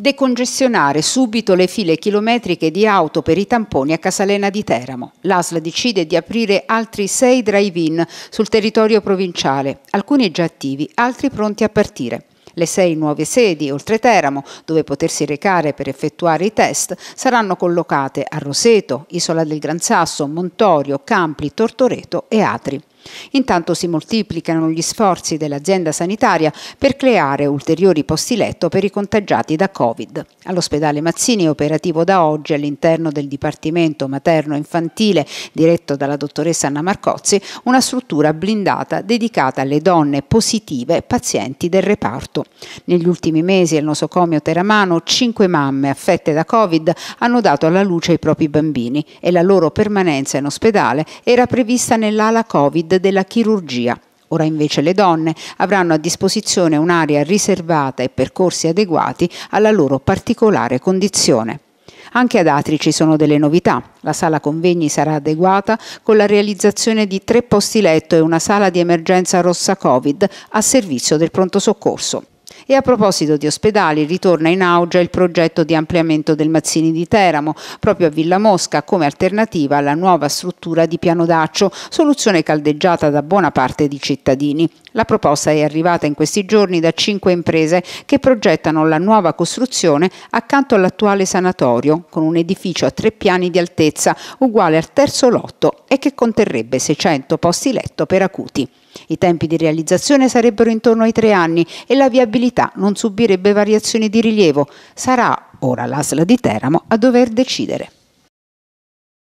decongestionare subito le file chilometriche di auto per i tamponi a Casalena di Teramo. L'ASL decide di aprire altri sei drive-in sul territorio provinciale, alcuni già attivi, altri pronti a partire. Le sei nuove sedi, oltre Teramo, dove potersi recare per effettuare i test, saranno collocate a Roseto, Isola del Gran Sasso, Montorio, Campli, Tortoreto e Atri. Intanto si moltiplicano gli sforzi dell'azienda sanitaria per creare ulteriori posti letto per i contagiati da Covid. All'ospedale Mazzini è operativo da oggi all'interno del Dipartimento Materno-Infantile diretto dalla dottoressa Anna Marcozzi una struttura blindata dedicata alle donne positive pazienti del reparto. Negli ultimi mesi al nosocomio Teramano cinque mamme affette da Covid hanno dato alla luce i propri bambini e la loro permanenza in ospedale era prevista nell'ala Covid Med della chirurgia. Ora invece le donne avranno a disposizione un'area riservata e percorsi adeguati alla loro particolare condizione. Anche ad Atri ci sono delle novità. La sala convegni sarà adeguata con la realizzazione di tre posti letto e una sala di emergenza rossa Covid a servizio del pronto soccorso. E a proposito di ospedali, ritorna in auge il progetto di ampliamento del Mazzini di Teramo, proprio a Villa Mosca, come alternativa alla nuova struttura di Piano D'Accio, soluzione caldeggiata da buona parte di cittadini. La proposta è arrivata in questi giorni da cinque imprese che progettano la nuova costruzione accanto all'attuale sanatorio, con un edificio a tre piani di altezza, uguale al terzo lotto e che conterrebbe 600 posti letto per acuti. I tempi di realizzazione sarebbero intorno ai tre anni e la viabilità città non subirebbe variazioni di rilievo. Sarà ora l'asla di Teramo a dover decidere.